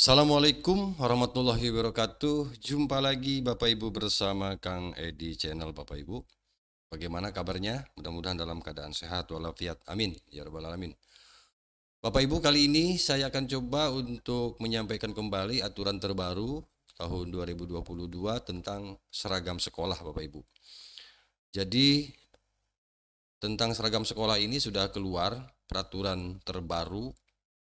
Assalamualaikum warahmatullahi wabarakatuh. Jumpa lagi Bapak Ibu bersama Kang Edi channel Bapak Ibu. Bagaimana kabarnya? Mudah-mudahan dalam keadaan sehat walafiat. Amin. Ya Rabbal Alamin. Bapak Ibu kali ini saya akan coba untuk menyampaikan kembali aturan terbaru tahun 2022 tentang seragam sekolah Bapak Ibu. Jadi tentang seragam sekolah ini sudah keluar peraturan terbaru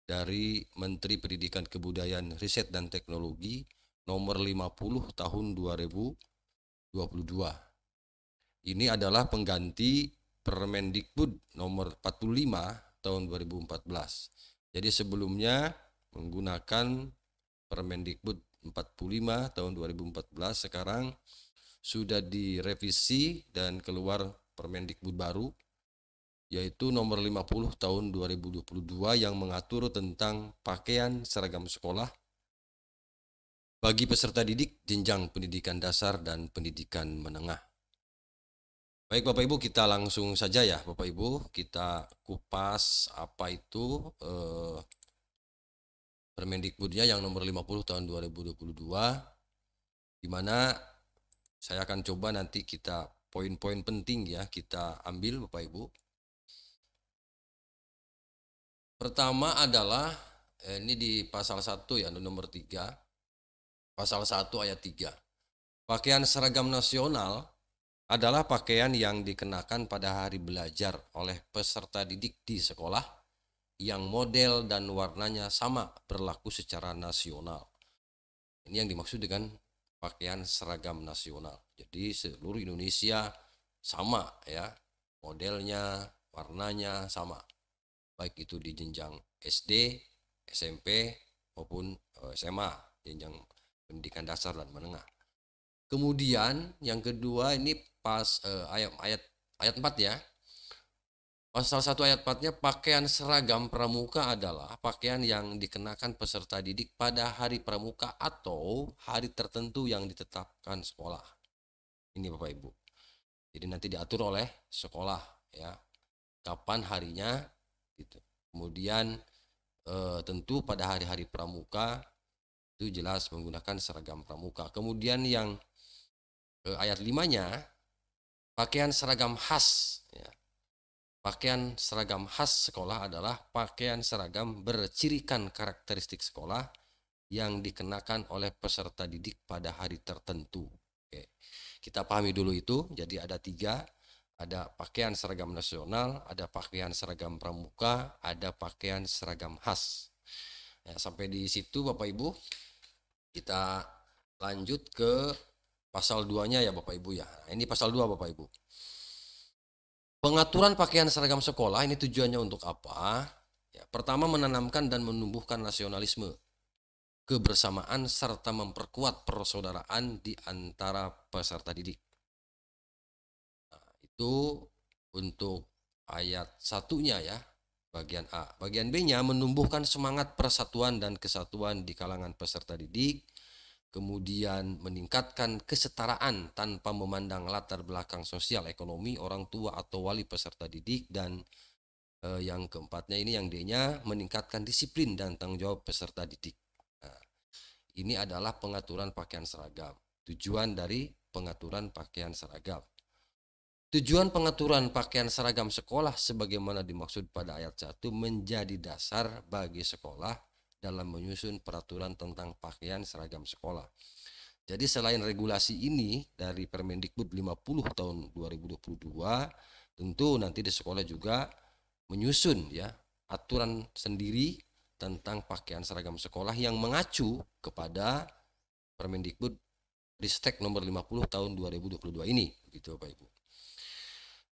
dari Menteri Pendidikan Kebudayaan Riset dan Teknologi nomor 50 tahun 2022. Ini adalah pengganti Permendikbud nomor 45 tahun 2014. Jadi sebelumnya menggunakan Permendikbud 45 tahun 2014 sekarang sudah direvisi dan keluar Permendikbud baru yaitu nomor 50 tahun 2022 yang mengatur tentang pakaian seragam sekolah bagi peserta didik jenjang pendidikan dasar dan pendidikan menengah. Baik Bapak Ibu kita langsung saja ya Bapak Ibu kita kupas apa itu eh, Permendikbudnya yang nomor 50 tahun 2022 di mana saya akan coba nanti kita poin-poin penting ya kita ambil Bapak Ibu Pertama adalah eh, ini di pasal 1 ya nomor 3. Pasal 1 ayat 3. Pakaian seragam nasional adalah pakaian yang dikenakan pada hari belajar oleh peserta didik di sekolah yang model dan warnanya sama berlaku secara nasional. Ini yang dimaksud dengan pakaian seragam nasional. Jadi seluruh Indonesia sama ya, modelnya, warnanya sama baik itu di jenjang SD, SMP maupun eh, SMA, jenjang pendidikan dasar dan menengah. Kemudian yang kedua ini pas eh, ayat ayat ayat 4 ya. Pasal satu ayat 4 pakaian seragam pramuka adalah pakaian yang dikenakan peserta didik pada hari pramuka atau hari tertentu yang ditetapkan sekolah. Ini Bapak Ibu. Jadi nanti diatur oleh sekolah ya. Kapan harinya, gitu. Kemudian e, tentu pada hari-hari pramuka itu jelas menggunakan seragam pramuka. Kemudian yang e, ayat limanya pakaian seragam khas ya. Pakaian seragam khas sekolah adalah pakaian seragam bercirikan karakteristik sekolah yang dikenakan oleh peserta didik pada hari tertentu. Oke. Kita pahami dulu itu. Jadi ada tiga ada pakaian seragam nasional, ada pakaian seragam pramuka, ada pakaian seragam khas. Ya, sampai di situ Bapak Ibu, kita lanjut ke pasal 2-nya ya Bapak Ibu ya. Nah, ini pasal 2 Bapak Ibu. Pengaturan pakaian seragam sekolah ini tujuannya untuk apa? Ya, pertama menanamkan dan menumbuhkan nasionalisme, kebersamaan serta memperkuat persaudaraan di antara peserta didik itu untuk ayat satunya ya bagian A. Bagian B-nya menumbuhkan semangat persatuan dan kesatuan di kalangan peserta didik, kemudian meningkatkan kesetaraan tanpa memandang latar belakang sosial ekonomi orang tua atau wali peserta didik dan eh, yang keempatnya ini yang D-nya meningkatkan disiplin dan tanggung jawab peserta didik. Nah, ini adalah pengaturan pakaian seragam. Tujuan dari pengaturan pakaian seragam Tujuan pengaturan pakaian seragam sekolah sebagaimana dimaksud pada ayat 1 menjadi dasar bagi sekolah dalam menyusun peraturan tentang pakaian seragam sekolah. Jadi selain regulasi ini dari Permendikbud 50 tahun 2022, tentu nanti di sekolah juga menyusun ya aturan sendiri tentang pakaian seragam sekolah yang mengacu kepada Permendikbud Ristek nomor 50 tahun 2022 ini, gitu Bapak Ibu.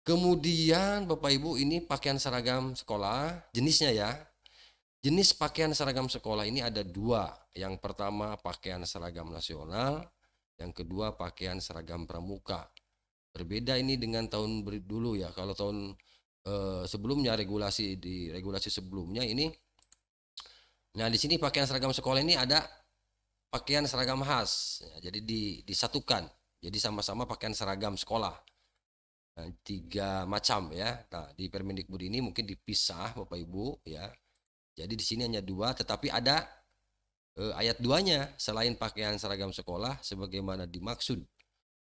Kemudian Bapak Ibu ini pakaian seragam sekolah jenisnya ya. Jenis pakaian seragam sekolah ini ada dua. Yang pertama pakaian seragam nasional, yang kedua pakaian seragam pramuka. Berbeda ini dengan tahun dulu ya. Kalau tahun eh, sebelumnya regulasi di regulasi sebelumnya ini, nah di sini pakaian seragam sekolah ini ada pakaian seragam khas. jadi disatukan. Jadi sama-sama pakaian seragam sekolah Eh, tiga macam ya. Nah, di Permendikbud ini mungkin dipisah Bapak Ibu ya. Jadi di sini hanya dua tetapi ada eh, ayat duanya selain pakaian seragam sekolah sebagaimana dimaksud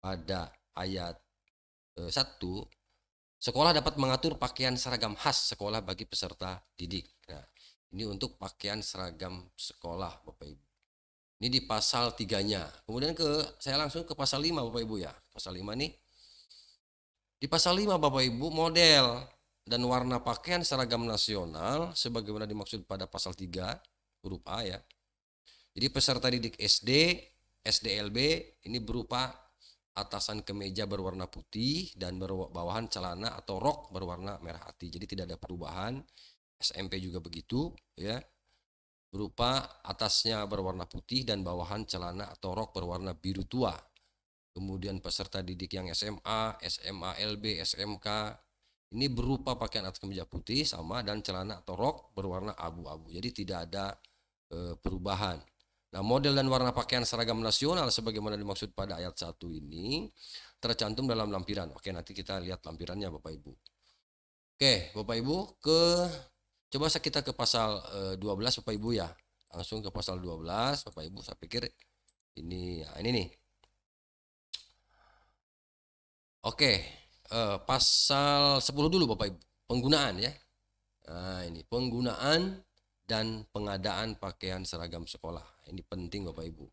pada ayat eh, satu sekolah dapat mengatur pakaian seragam khas sekolah bagi peserta didik. Nah, ini untuk pakaian seragam sekolah Bapak Ibu. Ini di pasal tiganya. Kemudian ke saya langsung ke pasal 5 Bapak Ibu ya. Pasal 5 nih di pasal 5 Bapak Ibu model dan warna pakaian seragam nasional sebagaimana dimaksud pada pasal 3 huruf A ya. Jadi peserta didik SD, SDLB ini berupa atasan kemeja berwarna putih dan bawahan celana atau rok berwarna merah hati. Jadi tidak ada perubahan. SMP juga begitu ya. Berupa atasnya berwarna putih dan bawahan celana atau rok berwarna biru tua kemudian peserta didik yang SMA, SMA LB, SMK. Ini berupa pakaian atas kemeja putih sama dan celana atau rok berwarna abu-abu. Jadi tidak ada e, perubahan. Nah, model dan warna pakaian seragam nasional sebagaimana dimaksud pada ayat 1 ini tercantum dalam lampiran. Oke, nanti kita lihat lampirannya Bapak Ibu. Oke, Bapak Ibu ke coba kita ke pasal e, eh, 12 Bapak Ibu ya. Langsung ke pasal 12 Bapak Ibu saya pikir ini ya, ini nih Oke, uh, pasal 10 dulu Bapak Ibu. Penggunaan ya. Nah, ini penggunaan dan pengadaan pakaian seragam sekolah. Ini penting Bapak Ibu.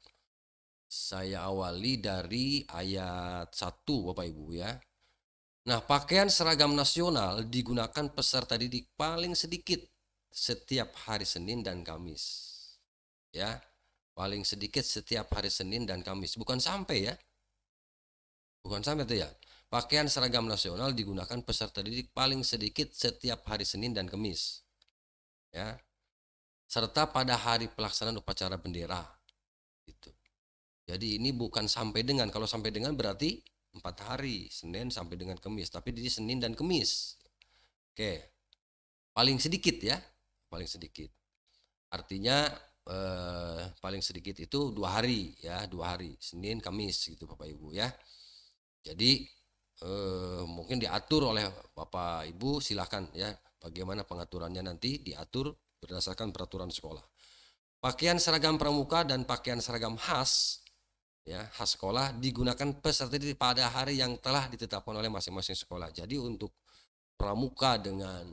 Saya awali dari ayat 1 Bapak Ibu ya. Nah, pakaian seragam nasional digunakan peserta didik paling sedikit setiap hari Senin dan Kamis. Ya, paling sedikit setiap hari Senin dan Kamis. Bukan sampai ya. Bukan sampai tuh ya. Pakaian seragam nasional digunakan peserta didik paling sedikit setiap hari Senin dan Kamis. Ya. Serta pada hari pelaksanaan upacara bendera. Itu. Jadi ini bukan sampai dengan, kalau sampai dengan berarti empat hari, Senin sampai dengan Kamis, tapi di Senin dan Kamis. Oke. Paling sedikit ya, paling sedikit. Artinya eh, paling sedikit itu dua hari ya, dua hari, Senin, Kamis gitu Bapak Ibu ya. Jadi eh, mungkin diatur oleh Bapak Ibu silahkan ya bagaimana pengaturannya nanti diatur berdasarkan peraturan sekolah. Pakaian seragam pramuka dan pakaian seragam khas ya khas sekolah digunakan peserta didik pada hari yang telah ditetapkan oleh masing-masing sekolah. Jadi untuk pramuka dengan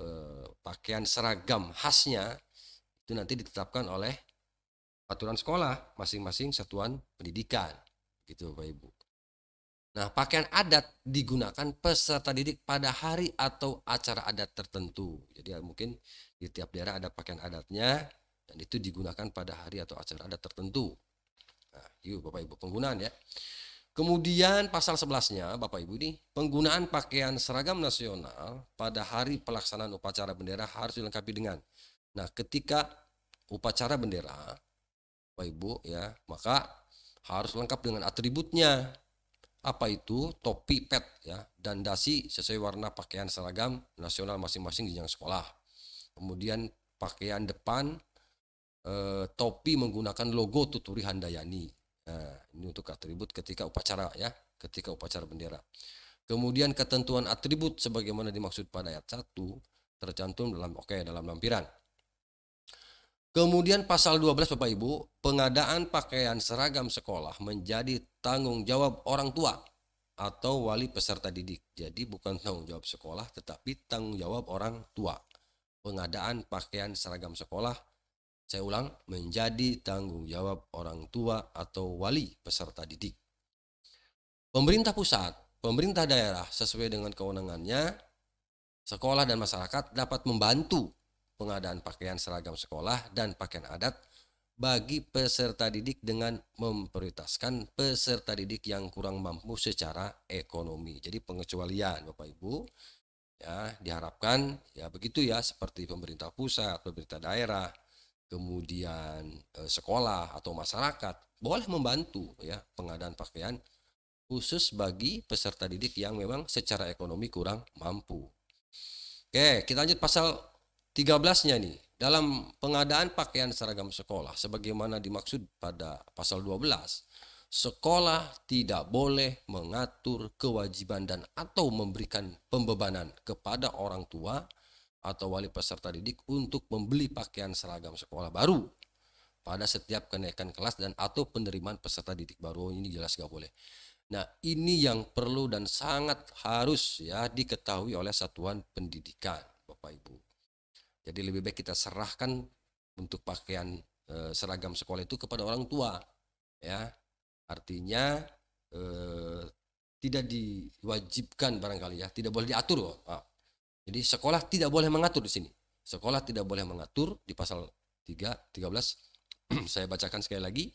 eh, pakaian seragam khasnya itu nanti ditetapkan oleh aturan sekolah masing-masing satuan pendidikan. Gitu Bapak Ibu. Nah, pakaian adat digunakan peserta didik pada hari atau acara adat tertentu. Jadi ya, mungkin di tiap daerah ada pakaian adatnya dan itu digunakan pada hari atau acara adat tertentu. Nah, yuk Bapak Ibu penggunaan ya. Kemudian pasal 11-nya Bapak Ibu ini penggunaan pakaian seragam nasional pada hari pelaksanaan upacara bendera harus dilengkapi dengan. Nah, ketika upacara bendera Bapak Ibu ya, maka harus lengkap dengan atributnya apa itu topi pet ya dan dasi sesuai warna pakaian seragam nasional masing-masing di jenjang sekolah. Kemudian pakaian depan eh, topi menggunakan logo Tuturi Handayani. Nah, ini untuk atribut ketika upacara ya, ketika upacara bendera. Kemudian ketentuan atribut sebagaimana dimaksud pada ayat 1 tercantum dalam oke okay, dalam lampiran. Kemudian pasal 12 Bapak Ibu, pengadaan pakaian seragam sekolah menjadi tanggung jawab orang tua atau wali peserta didik. Jadi bukan tanggung jawab sekolah tetapi tanggung jawab orang tua. Pengadaan pakaian seragam sekolah saya ulang menjadi tanggung jawab orang tua atau wali peserta didik. Pemerintah pusat, pemerintah daerah sesuai dengan kewenangannya sekolah dan masyarakat dapat membantu pengadaan pakaian seragam sekolah dan pakaian adat bagi peserta didik dengan memprioritaskan peserta didik yang kurang mampu secara ekonomi. Jadi pengecualian Bapak Ibu ya diharapkan ya begitu ya seperti pemerintah pusat, pemerintah daerah, kemudian eh, sekolah atau masyarakat boleh membantu ya pengadaan pakaian khusus bagi peserta didik yang memang secara ekonomi kurang mampu. Oke, kita lanjut pasal 13-nya nih, dalam pengadaan pakaian seragam sekolah sebagaimana dimaksud pada pasal 12, sekolah tidak boleh mengatur kewajiban dan atau memberikan pembebanan kepada orang tua atau wali peserta didik untuk membeli pakaian seragam sekolah baru pada setiap kenaikan kelas dan atau penerimaan peserta didik baru oh, ini jelas gak boleh. Nah, ini yang perlu dan sangat harus ya diketahui oleh satuan pendidikan, Bapak Ibu. Jadi lebih baik kita serahkan untuk pakaian e, seragam sekolah itu kepada orang tua, ya. Artinya e, tidak diwajibkan barangkali ya, tidak boleh diatur. Pak. Jadi sekolah tidak boleh mengatur di sini. Sekolah tidak boleh mengatur di pasal 3 13 saya bacakan sekali lagi.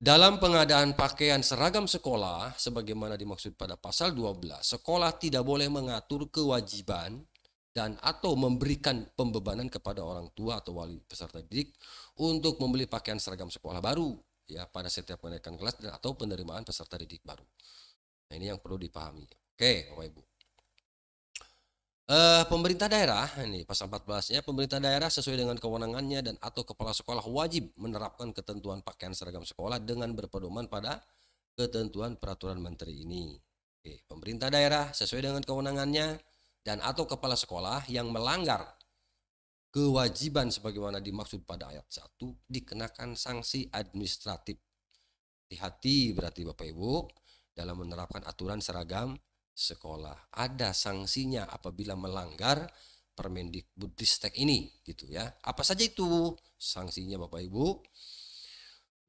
Dalam pengadaan pakaian seragam sekolah sebagaimana dimaksud pada pasal 12, sekolah tidak boleh mengatur kewajiban dan atau memberikan pembebanan kepada orang tua atau wali peserta didik untuk membeli pakaian seragam sekolah baru ya pada setiap kenaikan kelas dan atau penerimaan peserta didik baru. Nah, ini yang perlu dipahami. Oke, Bapak Ibu. Uh, pemerintah daerah ini pasal 14-nya pemerintah daerah sesuai dengan kewenangannya dan atau kepala sekolah wajib menerapkan ketentuan pakaian seragam sekolah dengan berpedoman pada ketentuan peraturan menteri ini. Oke, pemerintah daerah sesuai dengan kewenangannya dan atau kepala sekolah yang melanggar kewajiban sebagaimana dimaksud pada ayat 1 dikenakan sanksi administratif. Hati-hati berarti Bapak Ibu dalam menerapkan aturan seragam sekolah. Ada sanksinya apabila melanggar Permendikbudristek ini gitu ya. Apa saja itu sanksinya Bapak Ibu?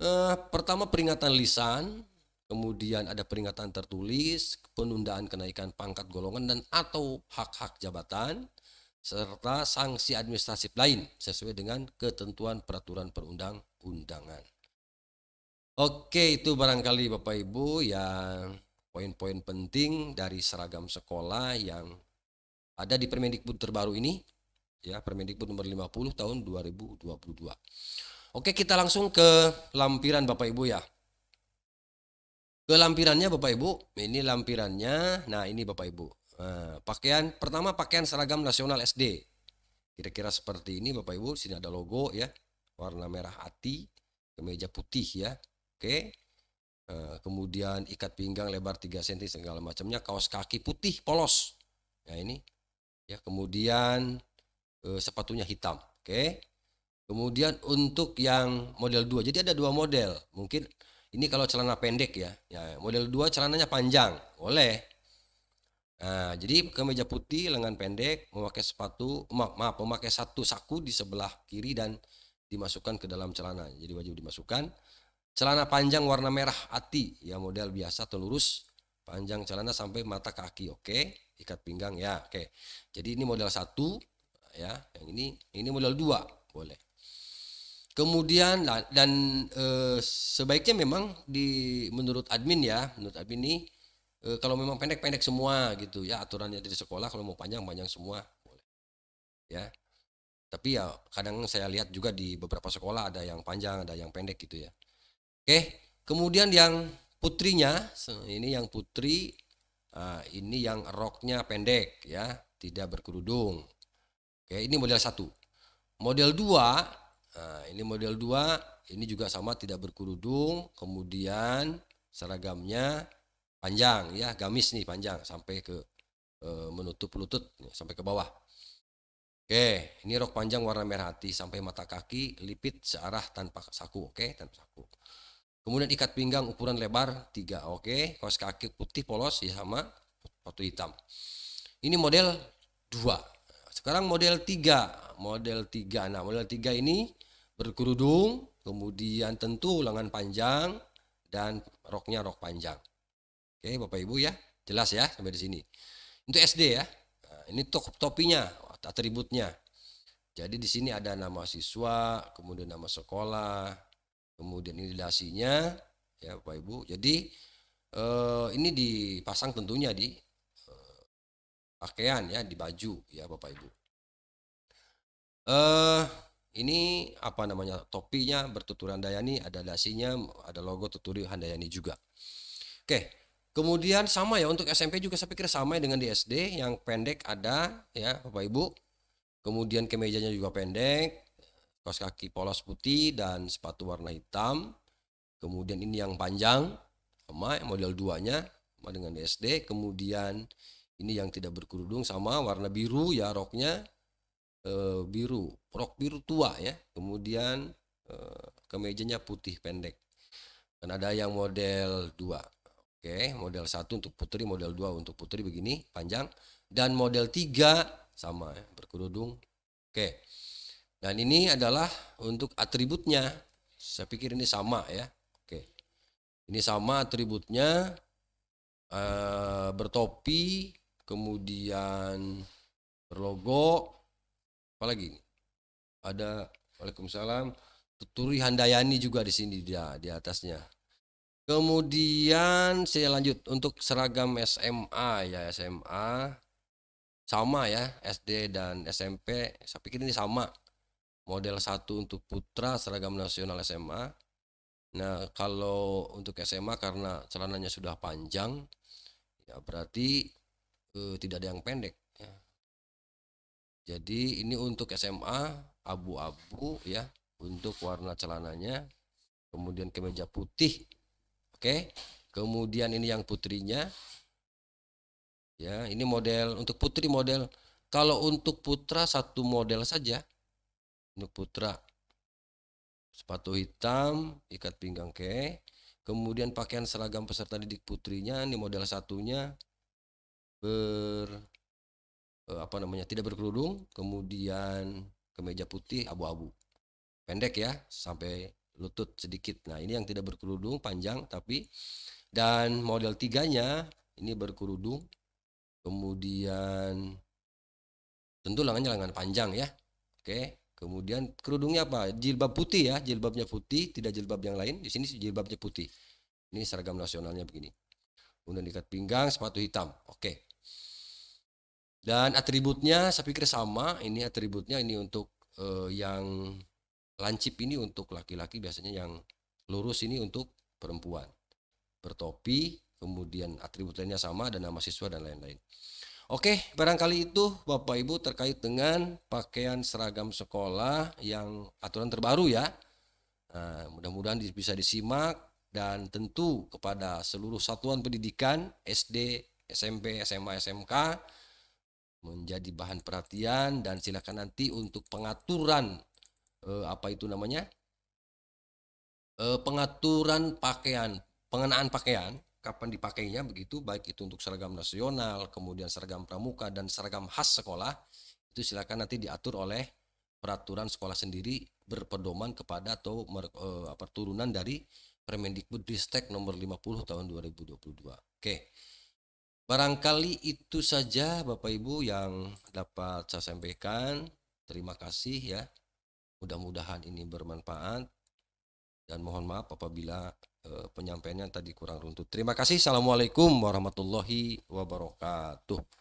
Eh, pertama peringatan lisan, kemudian ada peringatan tertulis, penundaan kenaikan pangkat golongan dan atau hak-hak jabatan serta sanksi administratif lain sesuai dengan ketentuan peraturan perundang-undangan. Oke, itu barangkali Bapak Ibu yang poin-poin penting dari seragam sekolah yang ada di Permendikbud terbaru ini ya Permendikbud nomor 50 tahun 2022. Oke, kita langsung ke lampiran Bapak Ibu ya ke lampirannya Bapak Ibu. Ini lampirannya. Nah, ini Bapak Ibu. Nah, pakaian pertama pakaian seragam nasional SD. Kira-kira seperti ini Bapak Ibu, sini ada logo ya. Warna merah hati, kemeja putih ya. Oke. Nah, kemudian ikat pinggang lebar 3 cm segala macamnya, kaos kaki putih polos. Nah, ini. Ya, kemudian eh, sepatunya hitam. Oke. Kemudian untuk yang model 2. Jadi ada dua model. Mungkin ini kalau celana pendek ya. ya model 2 celananya panjang, boleh. Nah, jadi meja putih lengan pendek, memakai sepatu, maaf, maaf memakai satu saku di sebelah kiri dan dimasukkan ke dalam celana. Jadi wajib dimasukkan. Celana panjang warna merah ati, ya model biasa telurus, panjang celana sampai mata kaki. Oke, ikat pinggang ya. Oke. Jadi ini model satu ya, yang ini ini model dua boleh. Kemudian dan e, sebaiknya memang di menurut admin ya, menurut admin ini e, kalau memang pendek-pendek semua gitu ya aturannya dari sekolah kalau mau panjang-panjang semua boleh. Ya. Tapi ya kadang saya lihat juga di beberapa sekolah ada yang panjang, ada yang pendek gitu ya. Oke, kemudian yang putrinya, ini yang putri, ah, ini yang roknya pendek ya, tidak berkerudung. Oke, ini model satu. Model dua Nah, ini model 2, ini juga sama tidak berkerudung, kemudian seragamnya panjang ya, gamis nih panjang sampai ke e, menutup lutut sampai ke bawah. Oke, ini rok panjang warna merah hati sampai mata kaki, lipit searah tanpa saku, oke, tanpa saku. Kemudian ikat pinggang ukuran lebar 3, oke, kaos kaki putih polos ya sama sepatu hitam. Ini model 2. Sekarang model 3, model 3. Nah, model 3 ini berkerudung, kemudian tentu lengan panjang dan roknya rok panjang. Oke, Bapak Ibu ya. Jelas ya sampai di sini. untuk SD ya. Nah, ini top topinya, atributnya. Jadi di sini ada nama siswa, kemudian nama sekolah, kemudian indikasinya ya Bapak Ibu. Jadi eh, ini dipasang tentunya di pakaian ya di baju ya Bapak Ibu. Eh uh, ini apa namanya topinya bertuturan Dayani ada dasinya, ada logo tuturi Handayani juga. Oke, kemudian sama ya untuk SMP juga saya pikir sama ya dengan di SD yang pendek ada ya Bapak Ibu. Kemudian kemejanya juga pendek, kos kaki polos putih dan sepatu warna hitam. Kemudian ini yang panjang sama model duanya sama dengan di SD. Kemudian ini yang tidak berkerudung sama warna biru ya roknya e, biru rok biru tua ya kemudian e, kemejanya putih pendek dan ada yang model 2 oke model satu untuk putri model 2 untuk putri begini panjang dan model 3 sama ya, berkerudung oke dan ini adalah untuk atributnya saya pikir ini sama ya oke ini sama atributnya e, bertopi kemudian berlogo apalagi ini? ada Waalaikumsalam Tuturi Handayani juga di sini dia di atasnya kemudian saya lanjut untuk seragam SMA ya SMA sama ya SD dan SMP saya pikir ini sama model satu untuk putra seragam nasional SMA nah kalau untuk SMA karena celananya sudah panjang ya berarti eh, tidak ada yang pendek ya. jadi ini untuk SMA abu-abu ya untuk warna celananya kemudian kemeja putih oke kemudian ini yang putrinya ya ini model untuk putri model kalau untuk putra satu model saja untuk putra sepatu hitam ikat pinggang ke kemudian pakaian seragam peserta didik putrinya ini model satunya ber eh, apa namanya tidak berkerudung kemudian kemeja putih abu-abu pendek ya sampai lutut sedikit nah ini yang tidak berkerudung panjang tapi dan model tiganya ini berkerudung kemudian tentu lengannya lengan panjang ya oke kemudian kerudungnya apa jilbab putih ya jilbabnya putih tidak jilbab yang lain di sini jilbabnya putih ini seragam nasionalnya begini kemudian ikat pinggang sepatu hitam oke dan atributnya saya pikir sama, ini atributnya ini untuk uh, yang lancip ini untuk laki-laki, biasanya yang lurus ini untuk perempuan. Bertopi, kemudian atribut lainnya sama dan nama siswa dan lain-lain. Oke, barangkali itu Bapak Ibu terkait dengan pakaian seragam sekolah yang aturan terbaru ya. Nah, mudah-mudahan bisa disimak dan tentu kepada seluruh satuan pendidikan SD, SMP, SMA, SMK menjadi bahan perhatian dan silakan nanti untuk pengaturan eh, apa itu namanya eh, pengaturan pakaian pengenaan pakaian kapan dipakainya begitu baik itu untuk seragam nasional kemudian seragam pramuka dan seragam khas sekolah itu silakan nanti diatur oleh peraturan sekolah sendiri berpedoman kepada atau mer, eh, apa, turunan dari Permendikbud nomor 50 tahun 2022. Oke. Okay. Barangkali itu saja Bapak Ibu yang dapat saya sampaikan. Terima kasih ya. Mudah-mudahan ini bermanfaat dan mohon maaf apabila eh, penyampaiannya tadi kurang runtut. Terima kasih. Assalamualaikum warahmatullahi wabarakatuh.